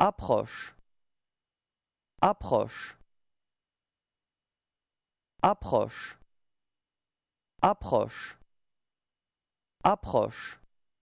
approche approche approche approche approche